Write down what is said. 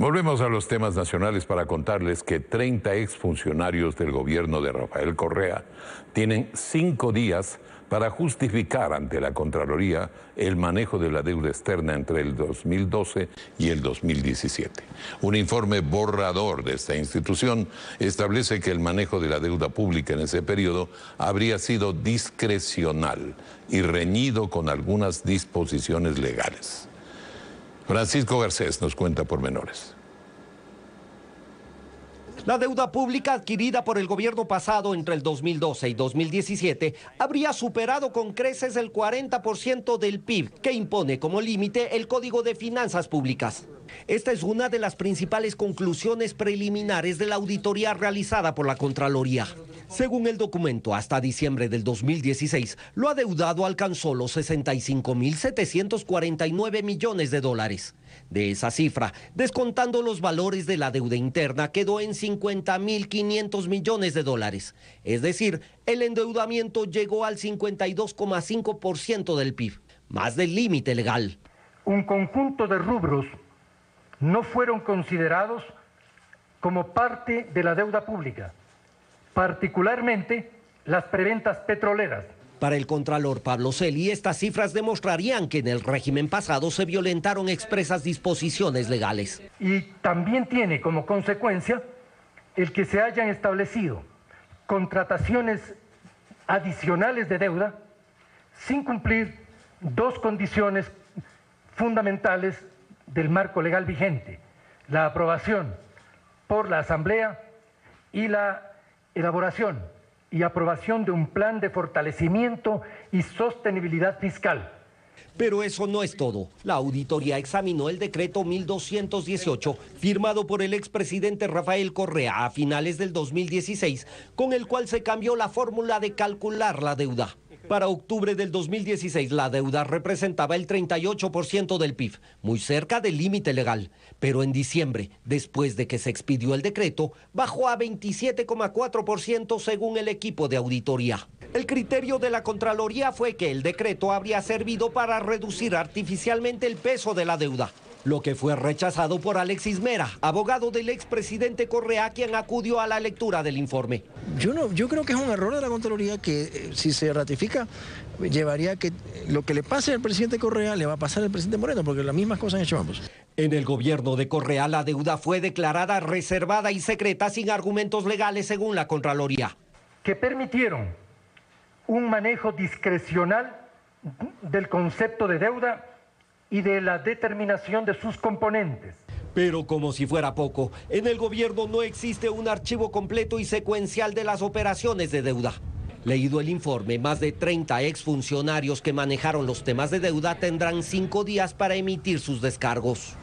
Volvemos a los temas nacionales para contarles que 30 exfuncionarios del gobierno de Rafael Correa tienen cinco días para justificar ante la Contraloría el manejo de la deuda externa entre el 2012 y el 2017. Un informe borrador de esta institución establece que el manejo de la deuda pública en ese periodo habría sido discrecional y reñido con algunas disposiciones legales. Francisco Garcés nos cuenta por menores. La deuda pública adquirida por el gobierno pasado entre el 2012 y 2017 habría superado con creces el 40% del PIB que impone como límite el Código de Finanzas Públicas. Esta es una de las principales conclusiones preliminares de la auditoría realizada por la Contraloría. Según el documento, hasta diciembre del 2016, lo adeudado alcanzó los 65.749 millones de dólares. De esa cifra, descontando los valores de la deuda interna, quedó en 50.500 millones de dólares. Es decir, el endeudamiento llegó al 52,5% del PIB, más del límite legal. Un conjunto de rubros no fueron considerados como parte de la deuda pública, particularmente las preventas petroleras. Para el contralor Pablo Celi, estas cifras demostrarían que en el régimen pasado se violentaron expresas disposiciones legales. Y también tiene como consecuencia el que se hayan establecido contrataciones adicionales de deuda sin cumplir dos condiciones fundamentales del marco legal vigente, la aprobación por la Asamblea y la elaboración y aprobación de un plan de fortalecimiento y sostenibilidad fiscal. Pero eso no es todo. La auditoría examinó el decreto 1218 firmado por el expresidente Rafael Correa a finales del 2016, con el cual se cambió la fórmula de calcular la deuda. Para octubre del 2016, la deuda representaba el 38% del PIB, muy cerca del límite legal. Pero en diciembre, después de que se expidió el decreto, bajó a 27,4% según el equipo de auditoría. El criterio de la Contraloría fue que el decreto habría servido para reducir artificialmente el peso de la deuda lo que fue rechazado por Alexis Mera, abogado del expresidente Correa, quien acudió a la lectura del informe. Yo, no, yo creo que es un error de la Contraloría que eh, si se ratifica llevaría a que lo que le pase al presidente Correa le va a pasar al presidente Moreno, porque las mismas cosas han hecho ambos. En el gobierno de Correa la deuda fue declarada reservada y secreta sin argumentos legales según la Contraloría. Que permitieron un manejo discrecional del concepto de deuda y de la determinación de sus componentes. Pero como si fuera poco, en el gobierno no existe un archivo completo y secuencial de las operaciones de deuda. Leído el informe, más de 30 exfuncionarios que manejaron los temas de deuda tendrán cinco días para emitir sus descargos.